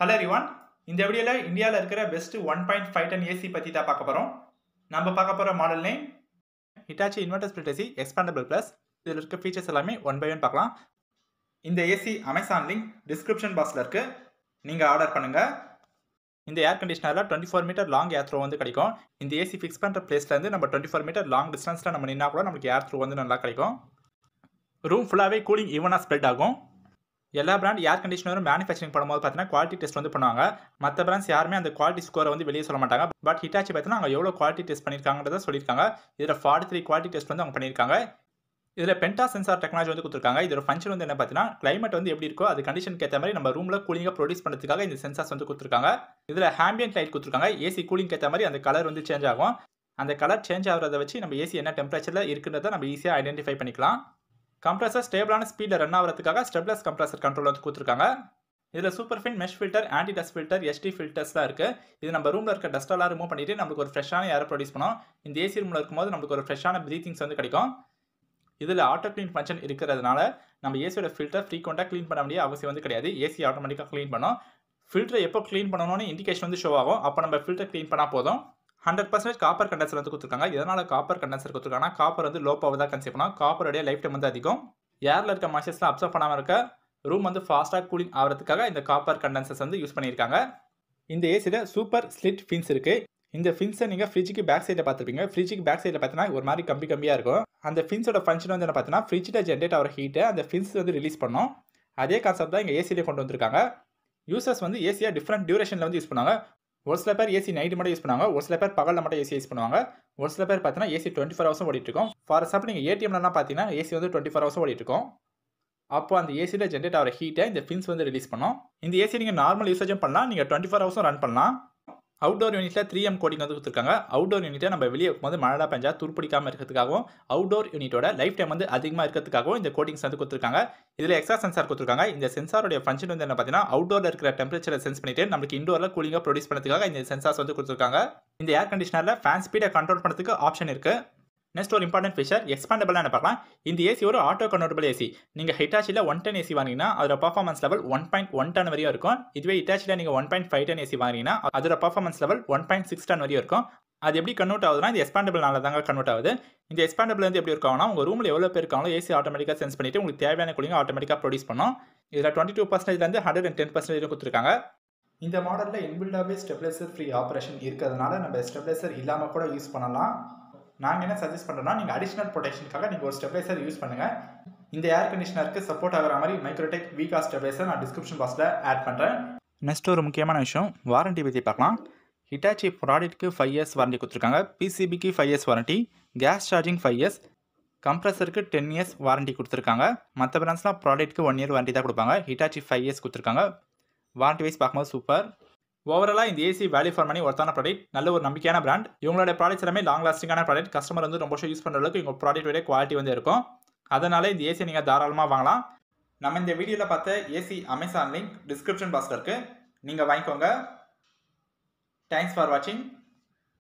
hello ரிவான் இந்த வீடியோவில் இந்தியாவில் இருக்கிற best one point five ton AC பற்றி தான் பார்க்க போகிறோம் நம்ம பார்க்க போகிற model name Hitachi inverter split AC expandable plus இதில் இருக்க ஃபீச்சர்ஸ் எல்லாமே ஒன் பை ஒன் பார்க்கலாம் இந்த ஏசி அமேசான் லிங்க் டிஸ்கிரிப்ஷன் பாக்ஸில் இருக்குது நீங்கள் ஆர்டர் பண்ணுங்கள் இந்த ஏர் கண்டிஷனரில் twenty four meter long air throw வந்து கிடைக்கும் இந்த ஏசி ஃபிக்ஸ் பண்ணுற பிளேஸ்லேருந்து நம்ம டுவெண்ட்டி ஃபோர் மீட்டர் லாங் டிஸ்டன்ஸில் நம்ம நின்னா கூட நம்மளுக்கு ஏர் த்ரோ வந்து நல்லா கிடைக்கும் ரூம் ஃபுல்லாகவே கூலிங் ஈவனாக ஸ்ப்ரெட் ஆகும் எல்லா பிராண்ட் ஏர் கண்டிஷனரும் மேனுஃபேக்சரிங் பண்ணும்போது பார்த்தீங்கன்னா குவாலிட்டி டெஸ்ட் வந்து பண்ணுவாங்க மற்ற பிராண்ட்ஸ் யாருமே அந்த குவாலிட்டி ஸ்கோரை வந்து வெளியே சொல்ல மாட்டாங்க பட் ஹிட்டாச்சி பார்த்தீங்கன்னா அவங்க எவ்வளோ குவாலிட்டி டெஸ்ட் பண்ணியிருக்காங்கிறத சொல்லியிருக்காங்க இதில் ஃபார்ட்டி த்ரீ குவாலிட்டி டெஸ்ட் வந்து அவங்க பண்ணியிருக்காங்க இதில் பென்டா சென்சார் டெக்னாலஜி வந்து கொடுத்துருக்காங்க இதோட ஃபங்க்ஷன் வந்து என்ன பார்த்தீங்கன்னா கிளைமேட் வந்து எப்படி இருக்கோ அது கண்டிஷனுக்கு ஏற்ற மாதிரி நம்ம ரூமில் கூலிங்காக ப்ரொடியூஸ் பண்ணுறதுக்காக இந்த சென்சார்ஸ் வந்து கொடுத்துருக்காங்க இதில் ஹேம்பியன் லைட் கொடுத்துருக்காங்க ஏசி கூலிங் ஏற்ற மாதிரி அந்த கலர் வந்து சேஞ்ச் ஆகும் அந்த கலர் சேஞ்ச் ஆகிறத வச்சு நம்ம ஏசி என்ன டெம்பரேச்சரில் இருக்குன்றத நம்ம ஈஸியாக ஐடென்டிஃபை பண்ணிக்கலாம் கம்ப்ரஸர் ஸ்டேபிளான ஸ்பீடில் ரன் ஆகிறதுக்காக ஸ்டெப்லெஸ் கம்ப்ரஸர் கண்ட்ரோல் வந்து கொடுத்துருக்காங்க இதில் super fine mesh filter anti dust filter SD filters தான் இருக்குது இது நம்ம ரூமில் இருக்க டஸ்ட்டெல்லாம் ரிமூவ் பண்ணிவிட்டு நம்மளுக்கு ஒரு ஃப்ரெஷ்ஷான ஏர் ப்ரொடியூஸ் பண்ணோம் இந்த ஏசி ரூமில் இருக்கும்போது நம்மளுக்கு ஒரு ஃப்ரெஷ்ஷான ப்ரீத்திங்ஸ் வந்து கிடைக்கும் இதில் ஆட்டோ க்ளீன் ஃபங்க்ஷன் இருக்கிறதுனால நம்ம ஏசியோட ஃபில்டர் ஃப்ரீக்வெண்ட்டாக க்ளீன் பண்ண வேண்டிய அவசியம் வந்து கிடையாது ஏசி ஆட்டோமேட்டிக்காக க்ளீன் பண்ணோம் ஃபில்டரை எப்போ க்ளீன் பண்ணணும்னு இண்டிகேஷன் வந்து ஷோ ஆகும் அப்போ நம்ம ஃபில்டர் க்ளீன் பண்ணால் போதும் ஹண்ட்ரட் பர்சன்டேஜ் காப்பர் கண்டென்சர் வந்து கொடுத்துருக்காங்க இதனால் காப்பர் கண்டென்சர் கொடுத்துருக்காங்கன்னா காப்பர் வந்து லோ பவர் தான் கன்சியூம் பண்ணால் காப்பருடைய லைஃப் டைம் வந்து அதிகம் ஏரில் இருக்க மாஷர்ஸ்லாம் அப்சர்வ் பண்ணாமல் இருக்க ரூம் வந்து ஃபாஸ்ட்டாக கூலிங் ஆகிறதுக்காக இந்த காப்பர் கண்டென்சர்ஸ் வந்து யூஸ் பண்ணியிருக்காங்க இந்த ஏசியில் சூப்பர் ஸ்லிட் ஃபின்ஸ் இருக்குது இந்த ஃபின்ஸை நீங்கள் ஃப்ரிட்ஜுக்கு பேக் சைடில் பார்த்துருப்பீங்க ஃப்ரிட்ஜுக்கு பேக் சைடில் பார்த்தீங்கன்னா ஒரு மாதிரி கம்பி கம்பியாக இருக்கும் அந்த ஃபின்ஸோட ஃபங்க்ஷன் வந்து என்ன பார்த்தீங்கன்னா ஃப்ரிட்ஜில் ஜென்ரேட் ஆகிற ஹீட்டை அந்த ஃபின்ஸ் வந்து ரிலீஸ் பண்ணோம் அதே கான்செப்ட் தான் இங்கே ஏசியிலே கொண்டு வந்திருக்காங்க யூசர்ஸ் வந்து ஏசியாக டிஃப்ரெண்ட் டியூரேஷனில் வந்து யூஸ் பண்ணுவாங்க ஒரு சில பேர் ஏசி நைட்டு மட்டும் யூஸ் பண்ணுவாங்க ஒரு சில பேர் பகலில் மட்டும் ஏசி யூஸ் பண்ணுவாங்க ஒரு சில பேர் பார்த்தீங்கன்னா ஏசி டுவெண்ட்டி ஃபோர் ஹவர்ஸும் ஓடிட்டு இருக்கும் ஃபார் எக்ஸாம்பிள் நீங்கள் ஏடிஎம்லாம் பார்த்தீங்கன்னா ஏசி வந்து டுவெண்ட்டி ஃபோர் ஹவர்ஸும் ஓடிட்டு இருக்கும் அப்போ அந்த ஏசியில் ஜென்ரேட் ஆகிற ஹீட்டை இந்த ஃபின்ஸ் வந்து ரிலீஸ் பண்ணோம் இந்த ஏசி நீங்கள் நார்மல் யூசேஜும் பண்ணலாம் நீங்கள் டுவெண்ட்டி ஃபோர் ஹவர்ஸும் ரன் பண்ணலாம் அவுடோர் யூனிட்டில் த்ரீ எம் கோடிங் வந்து கொடுத்துருக்காங்க அவுடோர் யூனிட்டை நம்ம வெளியே வந்து மழை பெஞ்சா துருப்பிடிக்காமல் இருக்கிறதுக்காகவும் அவுடோர் யூனிட்டோட லைஃப் டைம் வந்து அதிகமாக இருக்கிறதுக்காகவும் இந்த கோடிங்ஸ் வந்து கொடுத்துருக்காங்க இதில் எக்ஸ்ட்ரா சென்சார் கொடுத்துருக்காங்க இந்த சென்சாரோடைய ஃபங்க்ஷன் வந்து என்ன பார்த்தீங்கன்னா அவுடோரில் இருக்கிற டெம்பரேச்சரை சென்ஸ் பண்ணிட்டு நமக்கு இண்டோரில் கூலிங்காக ப்ரொடியூஸ் பண்ணுறதுக்காக இந்த சென்சார்ஸ் வந்து கொடுத்துருக்காங்க இந்த ஏர் கண்டிஷனரில் ஃபேன் ஸ்பீடை கண்ட்ரோல் பண்ணுறதுக்கு ஆப்ஷன் இருக்குது நெக்ஸ்ட் ஒரு இம்பார்ட்டன்ட் ஃபீச்சர் எக்ஸ்பாண்டபிளான பார்க்கலாம் இந்த ஏசி ஒரு ஆட்டோ கன்வெர்டபிள் ஏசி நீங்கள் ஹிட்டாச்சியில் ஒன் டென் ஏசி வாங்கினா அதோட performance level one point one ton வரையும் இருக்கும் இதுவே ஹிட்டாச்சியில் நீங்கள் one point five ton AC வாங்கினா அதோட performance level one point six ton வரையும் இருக்கும் அது எப்படி கன்வெர்ட் ஆகுதுன்னா இந்த எக்ஸ்பாண்டபிள்னால தாங்க கன்வெர்ட் ஆகுது இந்த எஸ்பாண்டபிள் வந்து எப்படி இருக்காங்கன்னா உங்கள் ரூமில் எவ்வளோ பேர் இருக்காங்களோ ஏசி ஆட்டோமேட்டிக்காக சென்ஸ் பண்ணிவிட்டு உங்களுக்கு தேவையான குழிங்க ஆட்டோமேட்டிக்காக ப்ரொடியூஸ் பண்ணும் இதில் டுவெண்ட்டி டூ பர்சன்டேஜ்லேருந்து ஹண்ட்ரட் அண்ட் டென் பர்சன்டேஜ் கொடுத்துருக்காங்க இந்த மாடலில் இன்பில்டாகவே ஸ்டெப்லைசர் ஃப்ரீ ஆப்ரேஷன் இருக்கிறதுனால நம்ம ஸ்டெப்லைசர் இல்லாமல் கூட யூஸ் பண்ணலாம் நாங்கள் என்ன சஜஸ்ட் பண்ணுறோம் நீங்கள் அடிஷ்னல் ப்ரொடெக்ஷனுக்காக நீங்கள் ஒரு ஸ்டெப்லைசர் யூஸ் பண்ணுங்கள் இந்த ஏர் கண்டிஷனருக்கு சப்போர்ட் ஆகிற மாதிரி மைக்ரோடெக் வீகா ஸ்டெப்லைசர் நான் டிஸ்கிரிப்ஷன் பாக்ஸில் ஆட் பண்ணுறேன் நெக்ஸ்ட் ஒரு முக்கியமான விஷயம் வாரண்ட்டி பற்றி பார்க்கலாம் ஹிட்டாச்சி ப்ராடக்ட்டுக்கு ஃபைவ் இயர்ஸ் வாரண்டி கொடுத்துருக்காங்க பிசிபிக்கு five years warranty gas charging five years கம்ப்ரஸருக்கு டென் இயர்ஸ் வாரண்ட்டி கொடுத்துருக்காங்க மற்ற பிராண்ட்ஸ்லாம் ப்ராடக்ட்டுக்கு ஒன் இயர் வாரண்ட்டி தான் கொடுப்பாங்க ஹிட்டாச்சி ஃபைவ் இயர்ஸ் கொடுத்துருக்காங்க வாரண்ட்டி வைஸ் பார்க்கும்போது சூப்பர் ஓவராலாக இந்த ஏசி வேல்யூ ஃபார் மணி ஒருத்தான ப்ராடக்ட் நல்ல ஒரு நம்பிக்கையான பிராண்ட் இவங்களோட ப்ராடக்ட்ஸ் எல்லாமே லாங் லாஸ்டிங்கான ப்ராடக்ட் கஸ்டமர் வந்து ரொம்ப யூஸ் பண்ணுற அளவுக்கு இவங்க ப்ராடக்ட்டோட குவாலிட்டி வந்து இருக்கும் அதனால் இந்த ஏசி நீங்கள் தாராளமாக வாங்கலாம் நம்ம இந்த வீடியோவில் பார்த்த ஏசி அமேசான் லிங்க் டிஸ்கிரிப்ஷன் பாக்ஸில் இருக்குது நீங்கள் வாங்கிக்கோங்க தேங்க்ஸ் ஃபார் வாட்சிங்